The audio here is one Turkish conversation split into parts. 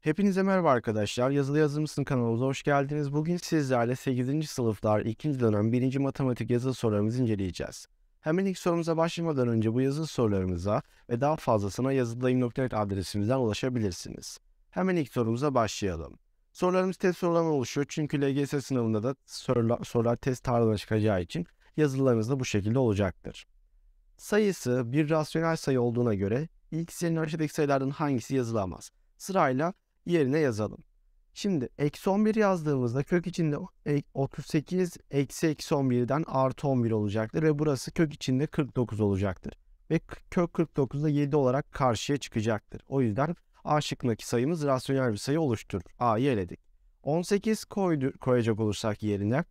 Hepinize merhaba arkadaşlar. Yazılı Yazılımsın kanalımıza hoş geldiniz. Bugün sizlerle 8. sınıflar 2. dönem 1. matematik yazılı sorularımızı inceleyeceğiz. Hemen ilk sorumuza başlamadan önce bu yazılı sorularımıza ve daha fazlasına yazıldayım.net adresimizden ulaşabilirsiniz. Hemen ilk sorumuza başlayalım. Sorularımız test sorularından oluşuyor çünkü LGS sınavında da sorular, sorular test tarzına çıkacağı için yazılarımız da bu şekilde olacaktır. Sayısı bir rasyonel sayı olduğuna göre ilk serinin aşağıdaki sayılardan hangisi yazılamaz? Sırayla yerine yazalım. Şimdi eksi 11 yazdığımızda kök içinde 38 e, eksi eksi 11'den artı 11 olacaktır ve burası kök içinde 49 olacaktır. Ve kök 49 da 7 olarak karşıya çıkacaktır. O yüzden A şıkkındaki sayımız rasyonel bir sayı oluşturur. A'yı eledik. 18 koydu, koyacak olursak yerine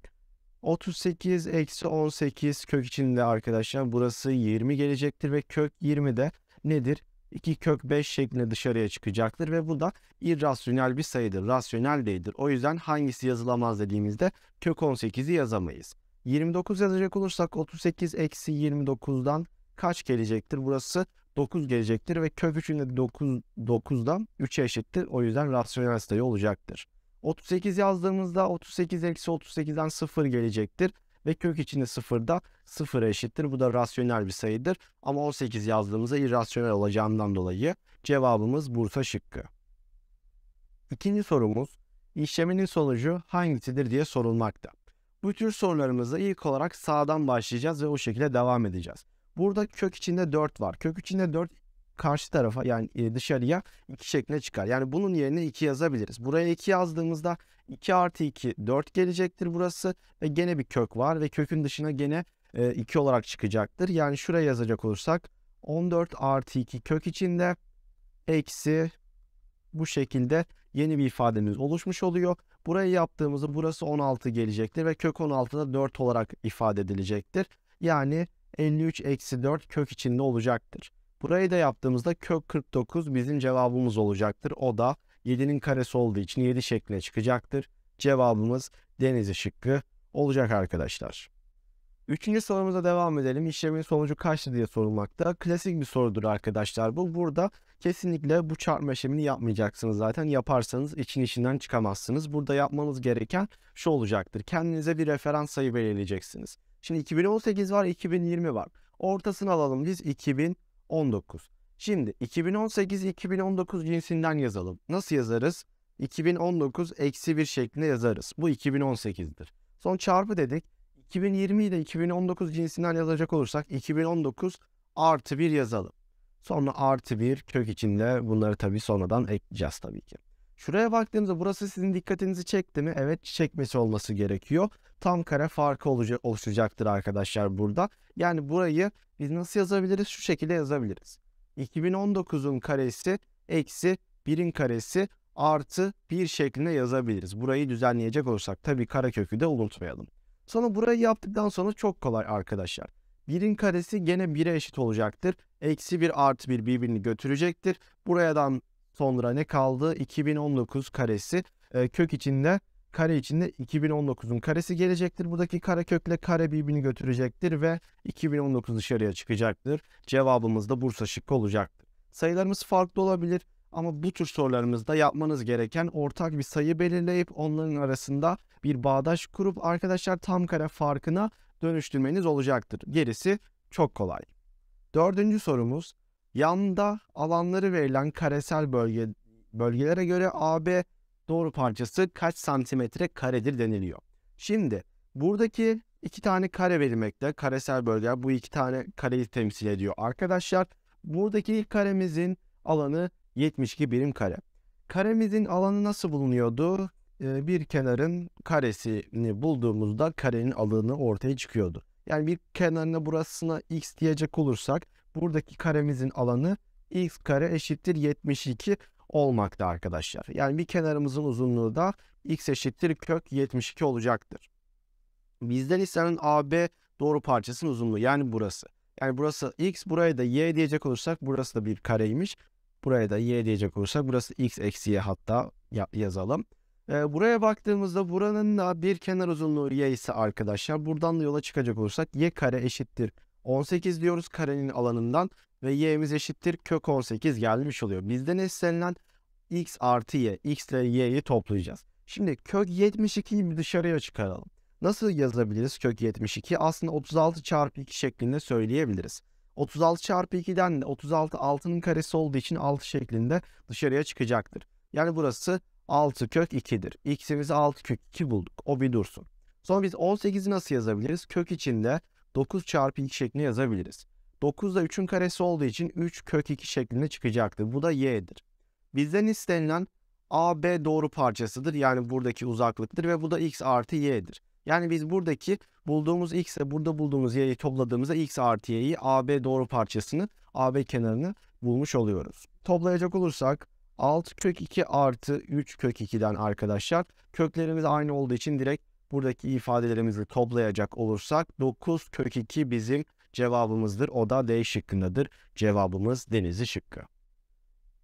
38 eksi 18 kök içinde arkadaşlar burası 20 gelecektir ve kök 20 de nedir? 2 kök 5 şeklinde dışarıya çıkacaktır ve bu da irrasyonel bir sayıdır. Rasyonel değildir. O yüzden hangisi yazılamaz dediğimizde kök 18'i yazamayız. 29 yazacak olursak 38 eksi 29'dan kaç gelecektir? Burası 9 gelecektir ve kök 3'ün de 9, 9'dan 3'e eşittir. O yüzden rasyonel sayı olacaktır. 38 yazdığımızda 38 eksi 38'den 0 gelecektir ve kök içinde sıfırda sıfıra eşittir. Bu da rasyonel bir sayıdır. Ama 18 yazdığımızda irrasyonel olacağından dolayı cevabımız Bursa şıkkı. İkinci sorumuz işleminin sonucu hangisidir diye sorulmakta. Bu tür sorularımızda ilk olarak sağdan başlayacağız ve o şekilde devam edeceğiz. Burada kök içinde 4 var. Kök içinde 4 karşı tarafa yani e, dışarıya 2 şekline çıkar. Yani bunun yerine 2 yazabiliriz. Buraya 2 yazdığımızda 2 artı 2 4 gelecektir burası. Ve gene bir kök var ve kökün dışına gene 2 e, olarak çıkacaktır. Yani şuraya yazacak olursak 14 artı 2 kök içinde eksi bu şekilde yeni bir ifademiz oluşmuş oluyor. Burayı yaptığımızda burası 16 gelecektir ve kök 16'da 4 olarak ifade edilecektir. Yani 53 eksi 4 kök içinde olacaktır. Burayı da yaptığımızda kök 49 bizim cevabımız olacaktır. O da 7'nin karesi olduğu için 7 şekline çıkacaktır. Cevabımız denizi şıkkı olacak arkadaşlar. Üçüncü sorumuza devam edelim. İşlemin sonucu kaçtı diye sorulmakta. Klasik bir sorudur arkadaşlar bu. Burada kesinlikle bu çarpma işlemini yapmayacaksınız zaten. Yaparsanız için işinden çıkamazsınız. Burada yapmanız gereken şu olacaktır. Kendinize bir referans sayı belirleyeceksiniz. Şimdi 2018 var, 2020 var. Ortasını alalım biz 2019. Şimdi 2018-2019 cinsinden yazalım. Nasıl yazarız? 2019 eksi 1 şeklinde yazarız. Bu 2018'dir. Son çarpı dedik. 2020 ile 2019 cinsinden yazacak olursak 2019 artı 1 yazalım. Sonra artı 1 kök içinde bunları tabii sonradan ekleyeceğiz tabii ki. Şuraya baktığımızda burası sizin dikkatinizi çekti mi? Evet çekmesi olması gerekiyor. Tam kare farkı oluşacaktır arkadaşlar burada. Yani burayı biz nasıl yazabiliriz? Şu şekilde yazabiliriz. 2019'un karesi eksi 1'in karesi artı 1 şeklinde yazabiliriz. Burayı düzenleyecek olursak tabii karekökü de unutmayalım. Sonra burayı yaptıktan sonra çok kolay arkadaşlar. 1'in karesi gene 1'e eşit olacaktır. Eksi 1 artı 1 birbirini götürecektir. Buradan sonra ne kaldı? 2019 karesi e, kök içinde kare içinde 2019'un karesi gelecektir. Buradaki kare kökle kare birbirini götürecektir ve 2019 dışarıya çıkacaktır. Cevabımız da Bursa şıkkı olacaktır. Sayılarımız farklı olabilir ama bu tür sorularımızda yapmanız gereken ortak bir sayı belirleyip onların arasında bir bağdaş kurup arkadaşlar tam kare farkına dönüştürmeniz olacaktır. Gerisi çok kolay. Dördüncü sorumuz yanda alanları verilen karesel bölge bölgelere göre AB doğru parçası kaç santimetre karedir deniliyor. Şimdi buradaki iki tane kare verilmekte. Karesel bölge bu iki tane kareyi temsil ediyor arkadaşlar. Buradaki ilk karemizin alanı 72 birim kare. Karemizin alanı nasıl bulunuyordu? Ee, bir kenarın karesini bulduğumuzda karenin alanı ortaya çıkıyordu. Yani bir kenarına burasına x diyecek olursak buradaki karemizin alanı x kare eşittir 72 olmakta arkadaşlar. Yani bir kenarımızın uzunluğu da x eşittir kök 72 olacaktır. Bizden istenen AB doğru parçasının uzunluğu yani burası. Yani burası x buraya da y diyecek olursak burası da bir kareymiş. Buraya da y diyecek olursak burası x eksi y hatta yazalım. Ee, buraya baktığımızda buranın da bir kenar uzunluğu y ise arkadaşlar buradan da yola çıkacak olursak y kare eşittir 18 diyoruz karenin alanından ve y'miz eşittir kök 18 gelmiş oluyor. Bizden istenilen x artı y, x ile y'yi toplayacağız. Şimdi kök 72'yi dışarıya çıkaralım. Nasıl yazabiliriz kök 72? Aslında 36 çarpı 2 şeklinde söyleyebiliriz. 36 çarpı 2'den de 36 6'nın karesi olduğu için 6 şeklinde dışarıya çıkacaktır. Yani burası 6 kök 2'dir. X'imizi 6 kök 2 bulduk. O bir dursun. Sonra biz 18'i nasıl yazabiliriz? Kök içinde 9 çarpı 2 şeklinde yazabiliriz. 9 da 3'ün karesi olduğu için 3 kök 2 şeklinde çıkacaktır. Bu da y'dir. Bizden istenilen AB doğru parçasıdır. Yani buradaki uzaklıktır ve bu da x artı y'dir. Yani biz buradaki bulduğumuz x ile burada bulduğumuz y'yi topladığımızda x artı y'yi AB doğru parçasını AB kenarını bulmuş oluyoruz. Toplayacak olursak 6 kök 2 artı 3 kök 2'den arkadaşlar köklerimiz aynı olduğu için direkt buradaki ifadelerimizi toplayacak olursak 9 kök 2 bizim cevabımızdır. O da D şıkkındadır. Cevabımız denizi şıkkı.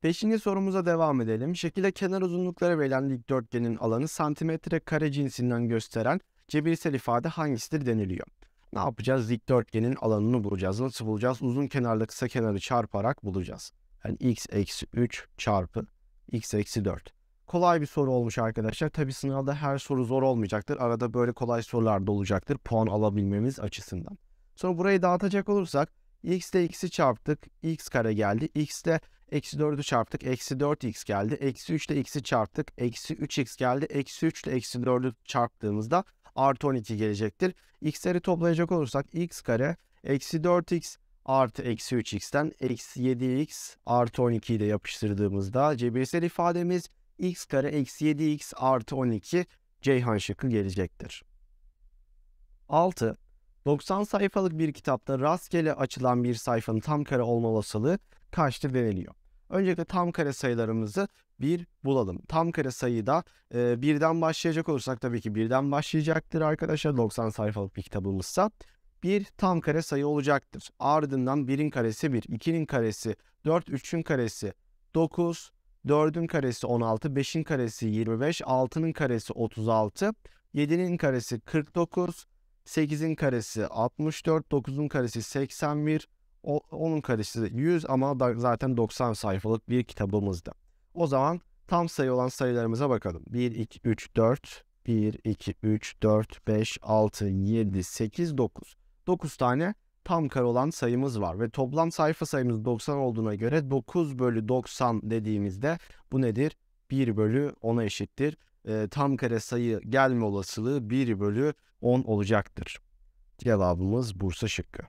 Beşinci sorumuza devam edelim. Şekilde kenar uzunlukları verilen dikdörtgenin alanı santimetre kare cinsinden gösteren cebirsel ifade hangisidir deniliyor. Ne yapacağız? Dikdörtgenin alanını bulacağız. Nasıl bulacağız? Uzun kenarla kısa kenarı çarparak bulacağız. Yani x eksi 3 çarpı x eksi 4. Kolay bir soru olmuş arkadaşlar. Tabi sınavda her soru zor olmayacaktır. Arada böyle kolay sorular da olacaktır puan alabilmemiz açısından. Sonra burayı dağıtacak olursak x ile x'i çarptık. x kare geldi. x ile eksi 4'ü çarptık. Eksi 4x geldi. Eksi 3 ile x'i çarptık. Eksi 3x geldi. Eksi 3 ile eksi 4'ü çarptığımızda artı 12 gelecektir. x'leri toplayacak olursak x kare eksi 4x artı eksi 3x'ten eksi 7x artı 12'yi de yapıştırdığımızda cebirsel ifademiz x kare eksi 7x artı 12 Ceyhan şıkkı gelecektir. 6. 90 sayfalık bir kitapta rastgele açılan bir sayfanın tam kare olma olasılığı kaçtır deniliyor. Öncelikle tam kare sayılarımızı bir bulalım. Tam kare sayıda e, birden başlayacak olursak tabii ki birden başlayacaktır arkadaşlar 90 sayfalık bir kitabımızsa. Bir tam kare sayı olacaktır. Ardından birin karesi 1, 2'nin karesi 4, 3'ün karesi 9, 4'ün karesi 16, 5'in karesi 25, 6'nın karesi 36, 7'nin karesi 49, 8'in karesi 64, 9'un karesi 81, 10'un karesi 100 ama da zaten 90 sayfalık bir kitabımızdı. O zaman tam sayı olan sayılarımıza bakalım. 1, 2, 3, 4, 1, 2, 3, 4, 5, 6, 7, 8, 9. 9 tane tam kare olan sayımız var ve toplam sayfa sayımız 90 olduğuna göre 9 bölü 90 dediğimizde bu nedir? 1 bölü 10'a eşittir. E, tam kare sayı gelme olasılığı 1 bölü 10 olacaktır. Cevabımız Bursa şıkkı.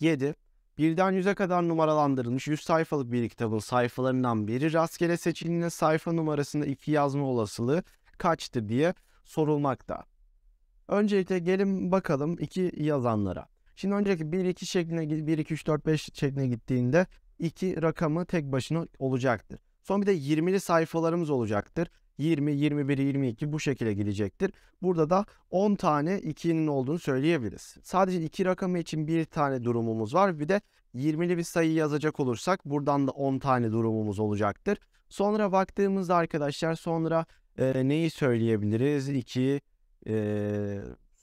7. Birden 100'e kadar numaralandırılmış 100 sayfalık bir kitabın sayfalarından biri rastgele seçildiğinde sayfa numarasında 2 yazma olasılığı kaçtır diye sorulmakta. Öncelikle gelin bakalım 2 yazanlara. Şimdi önceki 1 2 şekline 1 2 3 4 5 şekline gittiğinde 2 rakamı tek başına olacaktır. Son bir de 20'li sayfalarımız olacaktır. 20, 21, 22 bu şekilde gidecektir. Burada da 10 tane 2'nin olduğunu söyleyebiliriz. Sadece 2 rakamı için bir tane durumumuz var. Bir de 20'li bir sayı yazacak olursak buradan da 10 tane durumumuz olacaktır. Sonra baktığımızda arkadaşlar sonra e, neyi söyleyebiliriz? 2 e,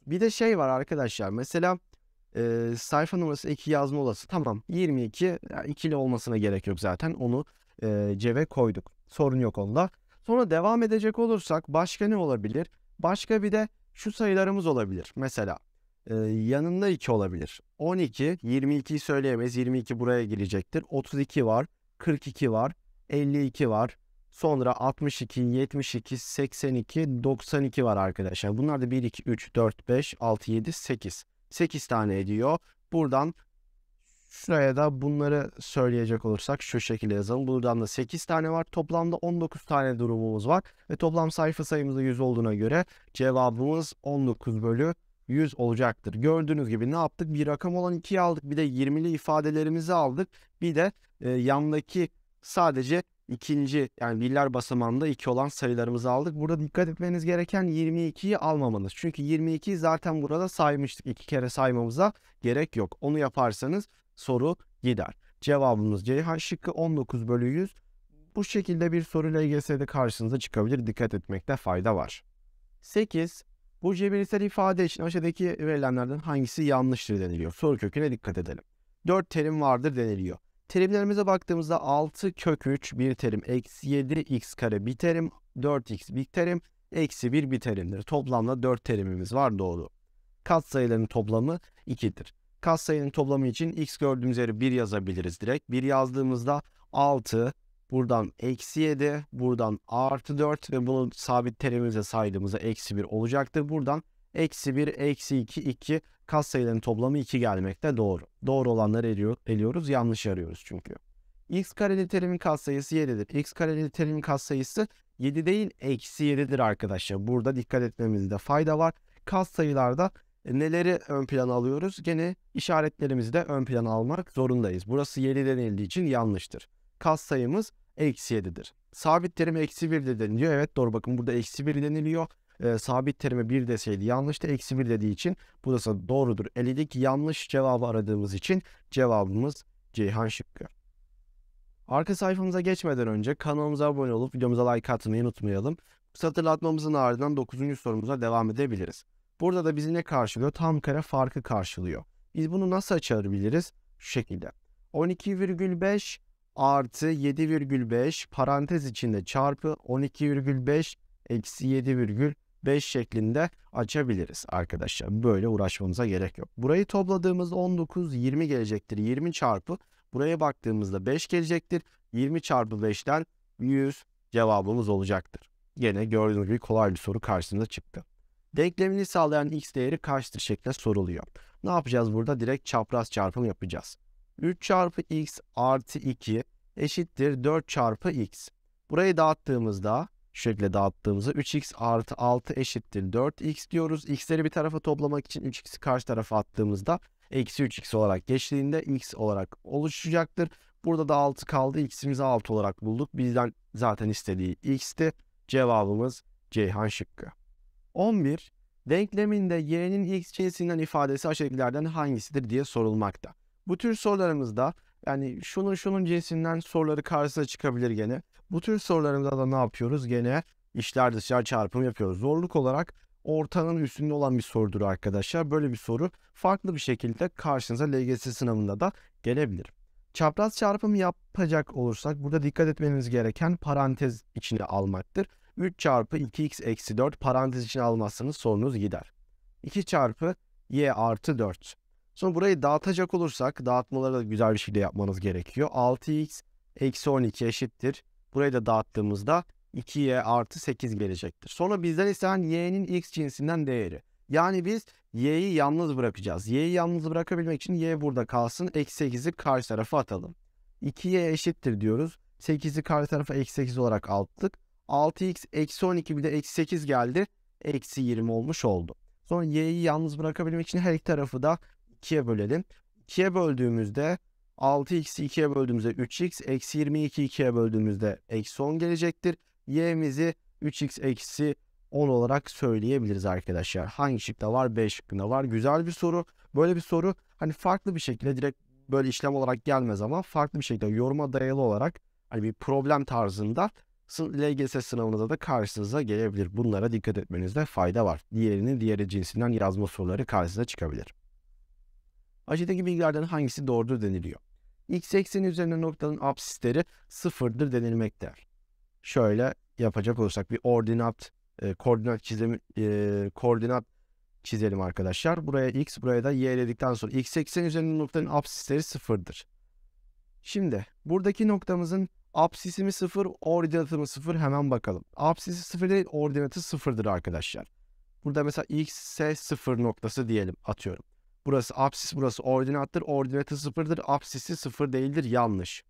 bir de şey var arkadaşlar mesela e, sayfa numarası 2 yazma olası tamam 22 yani ikili olmasına gerek yok zaten onu e, cebe koyduk. Sorun yok onda. Sonra devam edecek olursak başka ne olabilir? Başka bir de şu sayılarımız olabilir. Mesela e, yanında 2 olabilir. 12, 22'yi söyleyemez, 22 buraya girecektir. 32 var, 42 var, 52 var. Sonra 62, 72, 82, 92 var arkadaşlar. Bunlar da 1, 2, 3, 4, 5, 6, 7, 8. 8 tane ediyor. Buradan Şuraya da bunları söyleyecek olursak şu şekilde yazalım. Buradan da 8 tane var. Toplamda 19 tane durumumuz var. Ve toplam sayfa sayımızda 100 olduğuna göre cevabımız 19 bölü 100 olacaktır. Gördüğünüz gibi ne yaptık? Bir rakam olan 2'yi aldık. Bir de 20'li ifadelerimizi aldık. Bir de e, yandaki sadece ikinci yani birler basamağında 2 olan sayılarımızı aldık. Burada dikkat etmeniz gereken 22'yi almamanız. Çünkü 22'yi zaten burada saymıştık. 2 kere saymamıza gerek yok. Onu yaparsanız soru gider. Cevabımız CH şıkkı 19 bölü 100. Bu şekilde bir soruyla YGS'de karşınıza çıkabilir. Dikkat etmekte fayda var. 8. Bu cebirsel ifade için aşağıdaki verilenlerden hangisi yanlıştır deniliyor. Soru köküne dikkat edelim. 4 terim vardır deniliyor. Terimlerimize baktığımızda 6 kök 3 bir terim, eksi 7 x kare bir terim, 4x bir terim, eksi 1 bir terimdir. Toplamda 4 terimimiz var doğru. Kat sayılarının toplamı 2'dir. Kas sayının toplamı için x gördüğümüz yeri 1 yazabiliriz direkt. 1 yazdığımızda 6, buradan eksi 7, buradan artı 4 ve bunu sabit terimimize saydığımızda eksi 1 olacaktır. Buradan eksi 1, eksi 2, 2 kas sayılarının toplamı 2 gelmekte doğru. Doğru olanları eliyor, eliyoruz, yanlış arıyoruz çünkü. x kareli terimin kas sayısı 7'dir. x kareli terimin kas sayısı 7 değil eksi 7'dir arkadaşlar. Burada dikkat etmemizde fayda var. Kas sayılarda e, neleri ön plana alıyoruz? Gene işaretlerimizi de ön plana almak zorundayız. Burası 7 denildiği için yanlıştır. Kas sayımız eksi 7'dir. Sabit terime eksi 1 de deniliyor. Evet doğru bakın burada eksi 1 deniliyor. E, sabit terimi 1 deseydi yanlıştı. Eksi 1 dediği için burası doğrudur. Eledik yanlış cevabı aradığımız için cevabımız Ceyhan şıkkı. Arka sayfamıza geçmeden önce kanalımıza abone olup videomuza like atmayı unutmayalım. Satırlatmamızın ardından 9. sorumuza devam edebiliriz. Burada da bizi ne karşılıyor? Tam kare farkı karşılıyor. Biz bunu nasıl açabiliriz? Şu şekilde. 12,5 artı 7,5 parantez içinde çarpı 12,5 eksi 7,5 şeklinde açabiliriz arkadaşlar. Böyle uğraşmamıza gerek yok. Burayı topladığımızda 19, 20 gelecektir. 20 çarpı buraya baktığımızda 5 gelecektir. 20 çarpı 5'ten 100 cevabımız olacaktır. Yine gördüğünüz gibi kolay bir soru karşınıza çıktı. Denklemini sağlayan x değeri kaçtır şeklinde soruluyor. Ne yapacağız burada? Direkt çapraz çarpım yapacağız. 3 çarpı x artı 2 eşittir 4 çarpı x. Burayı dağıttığımızda şu şekilde dağıttığımızda 3x artı 6 eşittir 4x diyoruz. x'leri bir tarafa toplamak için 3x'i karşı tarafa attığımızda eksi 3x olarak geçtiğinde x olarak oluşacaktır. Burada da 6 kaldı. x'imizi 6 olarak bulduk. Bizden zaten istediği x'ti. Cevabımız Ceyhan şıkkı. 11. Denkleminde y'nin x cinsinden ifadesi aşağıdakilerden hangisidir diye sorulmakta. Bu tür sorularımızda yani şunun şunun cinsinden soruları karşısına çıkabilir gene. Bu tür sorularımızda da ne yapıyoruz? Gene işler dışarı çarpımı yapıyoruz. Zorluk olarak ortanın üstünde olan bir sorudur arkadaşlar. Böyle bir soru farklı bir şekilde karşınıza LGS sınavında da gelebilir. Çapraz çarpım yapacak olursak burada dikkat etmeniz gereken parantez içine almaktır. 3 çarpı 2x eksi 4 parantez için almazsanız sorunuz gider. 2 çarpı y artı 4. Sonra burayı dağıtacak olursak dağıtmaları da güzel bir şekilde yapmanız gerekiyor. 6x eksi 12 eşittir. Burayı da dağıttığımızda 2y artı 8 gelecektir. Sonra bizden istenen y'nin x cinsinden değeri. Yani biz y'yi yalnız bırakacağız. y'yi yalnız bırakabilmek için y burada kalsın. Eksi 8'i karşı tarafa atalım. 2y eşittir diyoruz. 8'i karşı tarafa eksi 8 olarak attık. 6x eksi 12 bir de eksi 8 geldi. Eksi 20 olmuş oldu. Sonra y'yi yalnız bırakabilmek için her iki tarafı da 2'ye bölelim. 2'ye böldüğümüzde 6x'i 2'ye böldüğümüzde 3x. Eksi 22'yi 2'ye böldüğümüzde eksi 10 gelecektir. y'mizi 3x eksi 10 olarak söyleyebiliriz arkadaşlar. Hangi şıkta var? B şıkkında var. Güzel bir soru. Böyle bir soru hani farklı bir şekilde direkt böyle işlem olarak gelmez ama farklı bir şekilde yoruma dayalı olarak hani bir problem tarzında LGS sınavında da karşınıza gelebilir. Bunlara dikkat etmenizde fayda var. Diğerinin diğeri cinsinden yazma soruları karşınıza çıkabilir. Aşağıdaki bilgilerden hangisi doğrudur deniliyor? X ekseni üzerinde noktanın absisleri sıfırdır denilmektedir. Şöyle yapacak olursak bir ordinat e, koordinat çizimi e, koordinat çizelim arkadaşlar. Buraya x buraya da y dedikten sonra x eksen üzerinde noktanın absisleri sıfırdır. Şimdi buradaki noktamızın Apsisi mi 0, ordinatı mı sıfır? hemen bakalım. Apsisi sıfır değil, ordinatı sıfırdır arkadaşlar. Burada mesela x x'e sıfır noktası diyelim atıyorum. Burası apsis, burası ordinattır. Ordinatı sıfırdır, Apsisi sıfır değildir. Yanlış.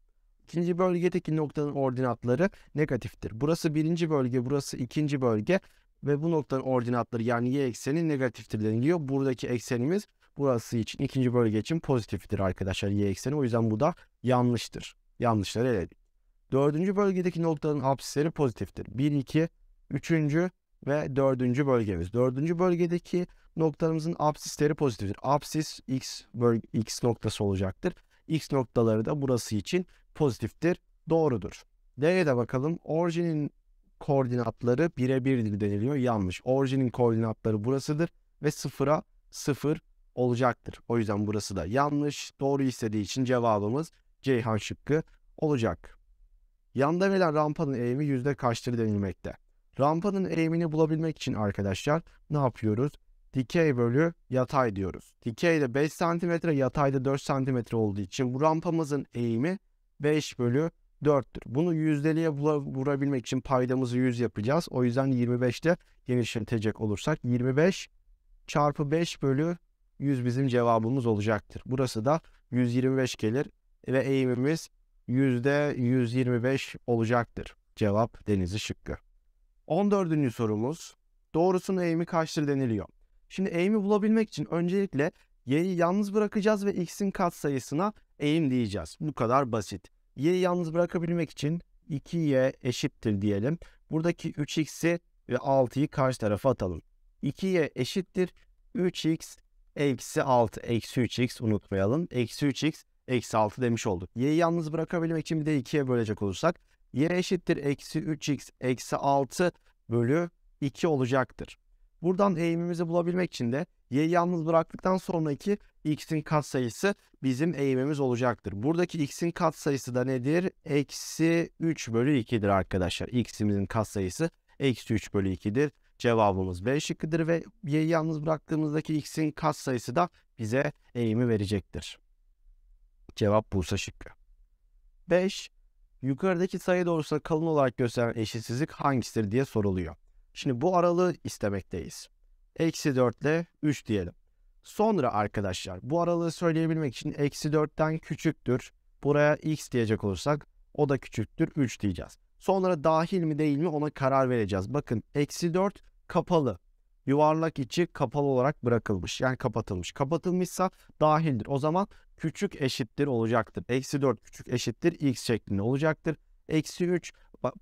İkinci bölgedeki noktanın ordinatları negatiftir. Burası birinci bölge, burası ikinci bölge ve bu noktanın ordinatları yani y ekseni negatiftir deniliyor. Buradaki eksenimiz burası için ikinci bölge için pozitiftir arkadaşlar y ekseni. O yüzden bu da yanlıştır. Yanlışları eledik. Dördüncü bölgedeki noktaların apsisleri pozitiftir. 1, 2, 3. ve dördüncü bölgemiz. Dördüncü bölgedeki noktalarımızın apsisleri pozitiftir. Apsis x, bölge, x noktası olacaktır. X noktaları da burası için pozitiftir. Doğrudur. D'ye de bakalım. Orijinin koordinatları birebirdir deniliyor. Yanlış. Orijinin koordinatları burasıdır ve sıfıra sıfır olacaktır. O yüzden burası da yanlış. Doğru istediği için cevabımız Ceyhan şıkkı olacak. Yanda verilen rampanın eğimi yüzde kaçtır denilmekte. Rampanın eğimini bulabilmek için arkadaşlar ne yapıyoruz? Dikey bölü yatay diyoruz. Dikey de 5 cm, da 4 cm olduğu için bu rampamızın eğimi 5 bölü 4'tür. Bunu yüzdeliğe vurabilmek için paydamızı 100 yapacağız. O yüzden 25'te genişletecek olursak 25 çarpı 5 bölü 100 bizim cevabımız olacaktır. Burası da 125 gelir ve eğimimiz %125 olacaktır. Cevap Denizli Şıkkı. 14. sorumuz. Doğrusunun eğimi kaçtır deniliyor. Şimdi eğimi bulabilmek için öncelikle y'yi yalnız bırakacağız ve x'in katsayısına eğim diyeceğiz. Bu kadar basit. Y'yi yalnız bırakabilmek için 2y eşittir diyelim. Buradaki 3x'i ve 6'yı karşı tarafa atalım. 2y eşittir 3x eksi 6 eksi 3x unutmayalım. Eksi 3x eksi 6 demiş olduk. Y'yi yalnız bırakabilmek için bir de 2'ye bölecek olursak y eşittir eksi 3x eksi 6 bölü 2 olacaktır. Buradan eğimimizi bulabilmek için de y'yi yalnız bıraktıktan sonraki x'in katsayısı bizim eğimimiz olacaktır. Buradaki x'in katsayısı da nedir? Eksi 3 bölü 2'dir arkadaşlar. x'imizin katsayısı eksi 3 bölü 2'dir. Cevabımız B şıkkıdır ve y'yi yalnız bıraktığımızdaki x'in katsayısı da bize eğimi verecektir. Cevap Bursa şıkkı. 5. Yukarıdaki sayı doğrusuna kalın olarak gösteren eşitsizlik hangisidir diye soruluyor. Şimdi bu aralığı istemekteyiz. Eksi 4 ile 3 diyelim. Sonra arkadaşlar bu aralığı söyleyebilmek için eksi 4'ten küçüktür. Buraya x diyecek olursak o da küçüktür 3 diyeceğiz. Sonra dahil mi değil mi ona karar vereceğiz. Bakın eksi 4 kapalı. Yuvarlak içi kapalı olarak bırakılmış. Yani kapatılmış. Kapatılmışsa dahildir. O zaman küçük eşittir olacaktır. Eksi 4 küçük eşittir x şeklinde olacaktır. Eksi 3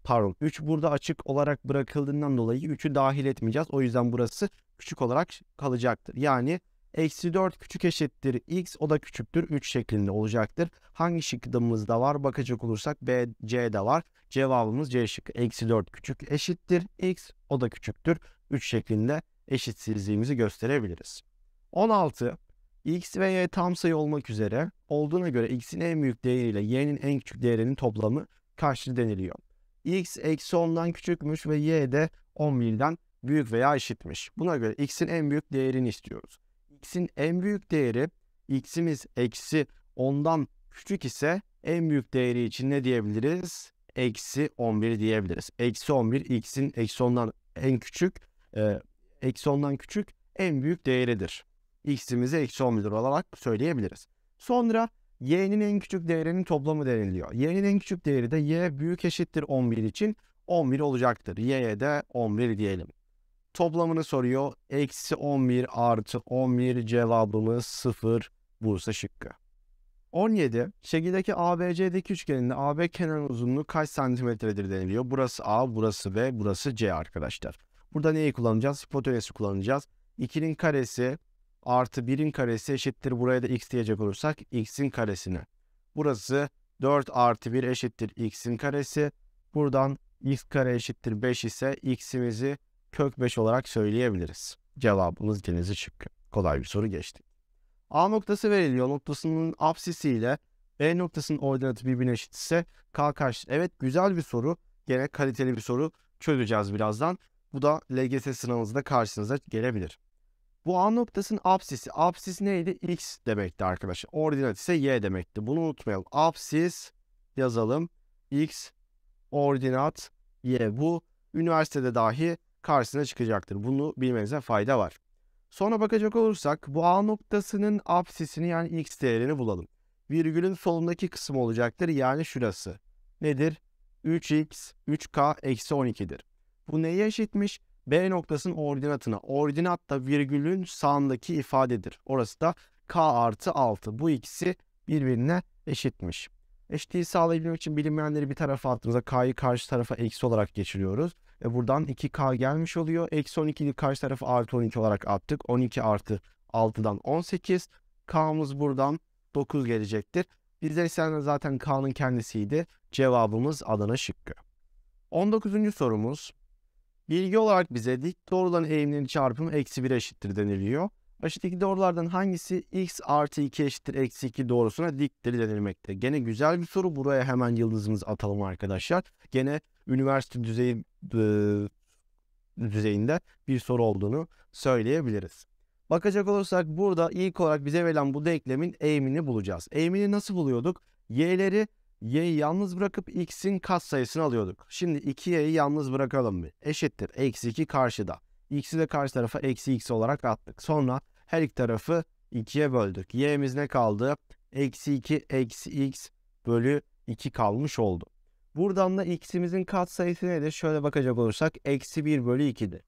pardon 3 burada açık olarak bırakıldığından dolayı 3'ü dahil etmeyeceğiz. O yüzden burası küçük olarak kalacaktır. Yani eksi 4 küçük eşittir x o da küçüktür 3 şeklinde olacaktır. Hangi şıkkımızda var bakacak olursak B, C de var. Cevabımız C şıkkı. Eksi 4 küçük eşittir x o da küçüktür 3 şeklinde eşitsizliğimizi gösterebiliriz. 16 x ve y tam sayı olmak üzere olduğuna göre x'in en büyük değeriyle y'nin en küçük değerinin toplamı kaçtır deniliyor. x eksi 10'dan küçükmüş ve y de 10 büyük veya eşitmiş. Buna göre x'in en büyük değerini istiyoruz. x'in en büyük değeri x'imiz eksi 10'dan küçük ise en büyük değeri için ne diyebiliriz? Eksi 11 diyebiliriz. Eksi 11 x'in eksi 10'dan en küçük, e, eksi 10'dan küçük en büyük değeridir x'imizi eksi 11 olarak söyleyebiliriz. Sonra y'nin en küçük değerinin toplamı deniliyor. y'nin en küçük değeri de y büyük eşittir 11 için 11 olacaktır. y'ye de 11 diyelim. Toplamını soruyor. Eksi 11 artı 11 cevabımız 0 Bursa şıkkı. 17. Şekildeki ABC'deki üçgeninde AB kenar uzunluğu kaç santimetredir deniliyor? Burası A, burası B, burası C arkadaşlar. Burada neyi kullanacağız? Hipotenüsü kullanacağız. 2'nin karesi artı 1'in karesi eşittir. Buraya da x diyecek olursak x'in karesini. Burası 4 artı 1 eşittir x'in karesi. Buradan x kare eşittir 5 ise x'imizi kök 5 olarak söyleyebiliriz. Cevabımız denizi şıkkı. Kolay bir soru geçti. A noktası veriliyor. Noktasının apsisi ile B noktasının ordinatı birbirine eşit ise K karşıtır. Evet güzel bir soru. Gene kaliteli bir soru çözeceğiz birazdan. Bu da LGS sınavınızda karşınıza gelebilir. Bu A noktasının apsisi. absis neydi? X demekti arkadaşlar. Ordinat ise Y demekti. Bunu unutmayalım. Absis yazalım. X ordinat Y. Bu üniversitede dahi karşısına çıkacaktır. Bunu bilmenize fayda var. Sonra bakacak olursak bu A noktasının absisini yani X değerini bulalım. Virgülün solundaki kısım olacaktır. Yani şurası. Nedir? 3x, 3k, eksi 12'dir. Bu neye eşitmiş? B noktasının ordinatına. Ordinat da virgülün sağındaki ifadedir. Orası da K artı 6. Bu ikisi birbirine eşitmiş. Eşitliği sağlayabilmek için bilinmeyenleri bir tarafa attığımızda K'yı karşı tarafa eksi olarak geçiriyoruz. Ve buradan 2K gelmiş oluyor. Eksi 12'yi karşı tarafa artı 12 olarak attık. 12 artı 6'dan 18. K'mız buradan 9 gelecektir. Bizden istenen zaten K'nın kendisiydi. Cevabımız Adana şıkkı. 19. sorumuz Bilgi olarak bize dik doğruların eğiminin çarpımı eksi 1 eşittir deniliyor. Aşağıdaki doğrulardan hangisi x artı 2 eşittir eksi 2 doğrusuna diktir denilmekte. Gene güzel bir soru. Buraya hemen yıldızımızı atalım arkadaşlar. Gene üniversite düzeyi ıı, düzeyinde bir soru olduğunu söyleyebiliriz. Bakacak olursak burada ilk olarak bize verilen bu denklemin eğimini bulacağız. Eğimini nasıl buluyorduk? Y'leri y'yi yalnız bırakıp x'in katsayısını alıyorduk. Şimdi 2y'yi yalnız bırakalım bir. Eşittir. Eksi 2 karşıda. X'i de karşı tarafa eksi x olarak attık. Sonra her iki tarafı 2'ye böldük. Y'miz ne kaldı? Eksi 2 eksi x bölü 2 kalmış oldu. Buradan da x'imizin katsayısı nedir? Şöyle bakacak olursak eksi 1 bölü 2'dir.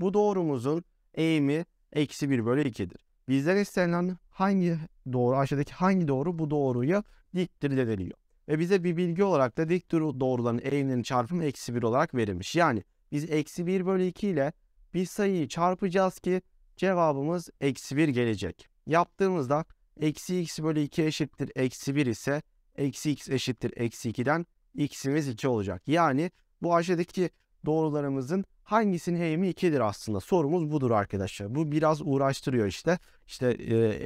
Bu doğrumuzun eğimi eksi 1 bölü 2'dir. Bizden istenilen hangi doğru aşağıdaki hangi doğru bu doğruya diktir deniliyor. Ve bize bir bilgi olarak da dik doğruların eğiminin çarpımı eksi 1 olarak verilmiş. Yani biz eksi 1 bölü 2 ile bir sayıyı çarpacağız ki cevabımız eksi 1 gelecek. Yaptığımızda eksi x bölü 2 eşittir eksi 1 ise eksi x eşittir eksi 2'den x'imiz 2 olacak. Yani bu aşağıdaki doğrularımızın hangisinin eğimi 2'dir aslında? Sorumuz budur arkadaşlar. Bu biraz uğraştırıyor işte. İşte e,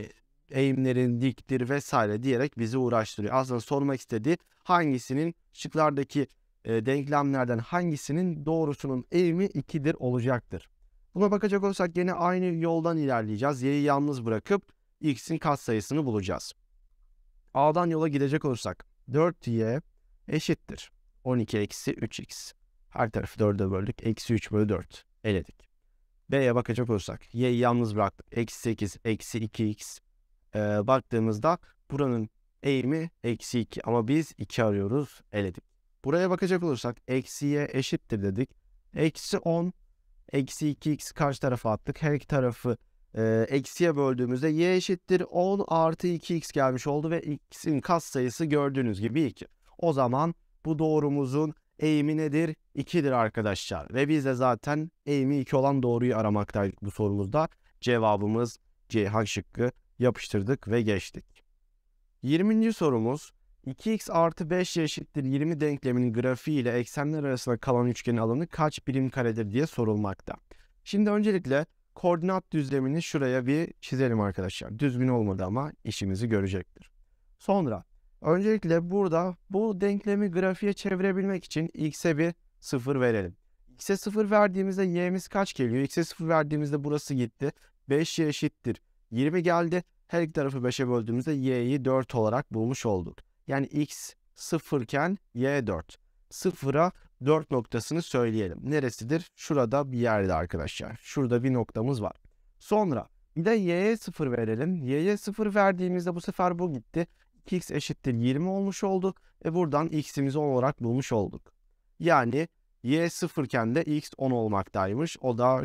eğimlerin diktir vesaire diyerek bizi uğraştırıyor. Aslında sormak istediği hangisinin şıklardaki e, denklemlerden hangisinin doğrusunun eğimi 2'dir olacaktır. Buna bakacak olursak yine aynı yoldan ilerleyeceğiz. Y'yi yalnız bırakıp x'in katsayısını bulacağız. A'dan yola gidecek olursak 4y eşittir. 12 eksi 3x. Her tarafı 4'e böldük. Eksi 3 bölü 4 eledik. B'ye bakacak olursak y'yi yalnız bıraktık. Eksi 8 eksi 2x e, baktığımızda buranın eğimi eksi 2 ama biz 2 arıyoruz eledik. Buraya bakacak olursak eksiye eşittir dedik. Eksi 10 eksi 2x karşı tarafa attık. Her iki tarafı e, eksiye böldüğümüzde y eşittir 10 artı 2x gelmiş oldu ve x'in kas sayısı gördüğünüz gibi 2. O zaman bu doğrumuzun eğimi nedir? 2'dir arkadaşlar. Ve biz de zaten eğimi 2 olan doğruyu aramaktaydık bu sorumuzda. Cevabımız Ceyhan şıkkı yapıştırdık ve geçtik. 20. sorumuz 2x artı 5 eşittir 20 denkleminin grafiği ile eksenler arasında kalan üçgenin alanı kaç birim karedir diye sorulmakta. Şimdi öncelikle koordinat düzlemini şuraya bir çizelim arkadaşlar. Düzgün olmadı ama işimizi görecektir. Sonra öncelikle burada bu denklemi grafiğe çevirebilmek için x'e bir 0 verelim. x'e 0 verdiğimizde y'miz kaç geliyor? x'e 0 verdiğimizde burası gitti. 5 eşittir 20 geldi. Her iki tarafı 5'e böldüğümüzde y'yi 4 olarak bulmuş olduk. Yani x 0 iken y 4. 0'a 4 noktasını söyleyelim. Neresidir? Şurada bir yerde arkadaşlar. Şurada bir noktamız var. Sonra bir de y'ye 0 verelim. y'ye 0 verdiğimizde bu sefer bu gitti. x eşittir 20 olmuş oldu. Ve buradan x'imizi 10 olarak bulmuş olduk. Yani y 0 iken de x 10 olmaktaymış. O da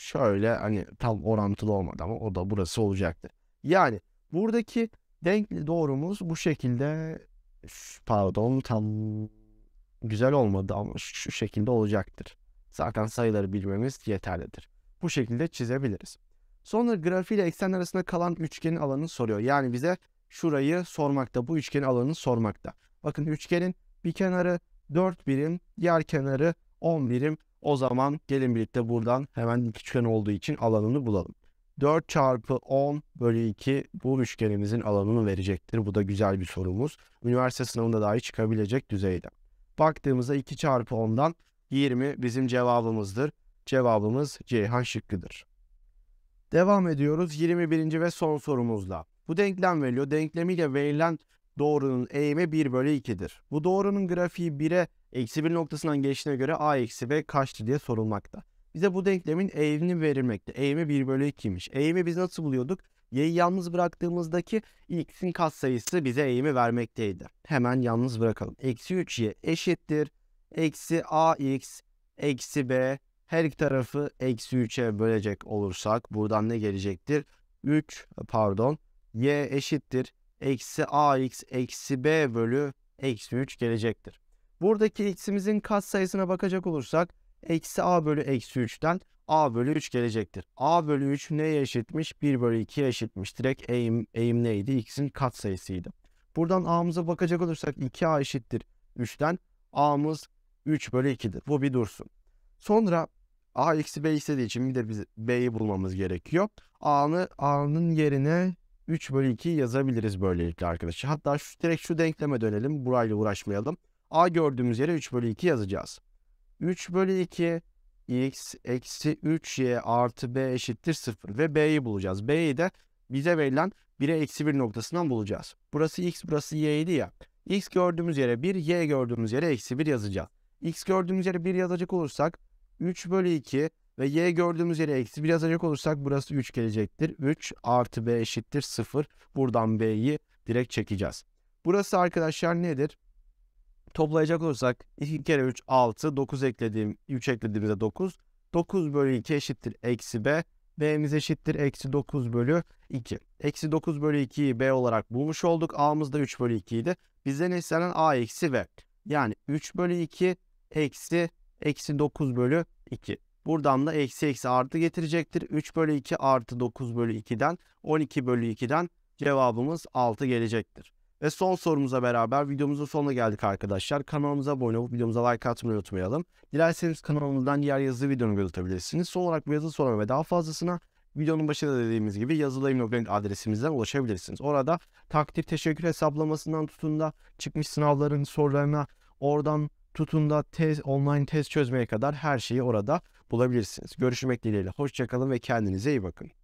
şöyle hani tam orantılı olmadı ama o da burası olacaktı. Yani buradaki denkli doğrumuz bu şekilde pardon tam güzel olmadı ama şu şekilde olacaktır. Zaten sayıları bilmemiz yeterlidir. Bu şekilde çizebiliriz. Sonra grafiği ile eksen arasında kalan üçgenin alanını soruyor. Yani bize şurayı sormakta, bu üçgenin alanını sormakta. Bakın üçgenin bir kenarı 4 birim, diğer kenarı 10 birim. O zaman gelin birlikte buradan hemen dik üçgen olduğu için alanını bulalım. 4 çarpı 10 bölü 2 bu üçgenimizin alanını verecektir. Bu da güzel bir sorumuz. Üniversite sınavında dahi çıkabilecek düzeyde. Baktığımızda 2 çarpı 10'dan 20 bizim cevabımızdır. Cevabımız Ceyhan şıkkıdır. Devam ediyoruz 21. ve son sorumuzla. Bu denklem veriliyor. Denklemiyle verilen doğrunun eğimi 1 bölü 2'dir. Bu doğrunun grafiği 1'e eksi 1 noktasından geçtiğine göre a eksi b kaçtı diye sorulmakta. Bize bu denklemin eğimini verilmekte. Eğimi 1 bölü 2'ymiş. Eğimi biz nasıl buluyorduk? Y'yi yalnız bıraktığımızdaki x'in katsayısı bize eğimi vermekteydi. Hemen yalnız bırakalım. Eksi 3y eşittir. Eksi ax eksi b her iki tarafı eksi 3'e bölecek olursak buradan ne gelecektir? 3 pardon y eşittir. Eksi ax eksi b bölü eksi 3 gelecektir. Buradaki x'imizin kat sayısına bakacak olursak eksi a bölü eksi 3'ten a bölü 3 gelecektir. a bölü 3 neye eşitmiş? 1 bölü 2'ye eşitmiş. Direkt eğim, eğim neydi? x'in kat sayısıydı. Buradan a'mıza bakacak olursak 2a eşittir 3'ten. a'mız 3 bölü 2'dir. Bu bir dursun. Sonra a eksi b istediği için bir de biz b'yi bulmamız gerekiyor. a'nı a'nın yerine 3 bölü 2 yazabiliriz böylelikle arkadaşlar. Hatta şu, direkt şu denkleme dönelim. Burayla uğraşmayalım. A gördüğümüz yere 3 bölü 2 yazacağız. 3 bölü 2 x eksi 3y artı b eşittir 0 ve b'yi bulacağız. b'yi de bize verilen 1'e eksi 1 noktasından bulacağız. Burası x burası y idi ya. x gördüğümüz yere 1 y gördüğümüz yere eksi 1 yazacağız. x gördüğümüz yere 1 yazacak olursak 3 bölü 2 ve y gördüğümüz yere eksi 1 yazacak olursak burası 3 gelecektir. 3 artı b eşittir 0. Buradan b'yi direkt çekeceğiz. Burası arkadaşlar nedir? toplayacak olursak 2 kere 3 6 9 eklediğim 3 eklediğimizde 9. 9 bölü 2 eşittir eksi b. b'miz eşittir eksi 9 bölü 2. Eksi 9 bölü 2'yi b olarak bulmuş olduk. a'mız da 3 bölü 2 idi. Bizden istenen a eksi b. Yani 3 bölü 2 eksi eksi 9 bölü 2. Buradan da eksi eksi artı getirecektir. 3 bölü 2 artı 9 bölü 2'den 12 bölü 2'den cevabımız 6 gelecektir. Ve son sorumuza beraber videomuzun sonuna geldik arkadaşlar. Kanalımıza abone olup videomuza like atmayı unutmayalım. Dilerseniz kanalımızdan diğer yazılı videonu görebilirsiniz. Son olarak bu yazı soruma ve daha fazlasına videonun başında dediğimiz gibi yazılayım.net adresimizden ulaşabilirsiniz. Orada takdir teşekkür hesaplamasından tutun da çıkmış sınavların sorularına oradan tutun da tez, online test çözmeye kadar her şeyi orada bulabilirsiniz. Görüşmek dileğiyle. Hoşçakalın ve kendinize iyi bakın.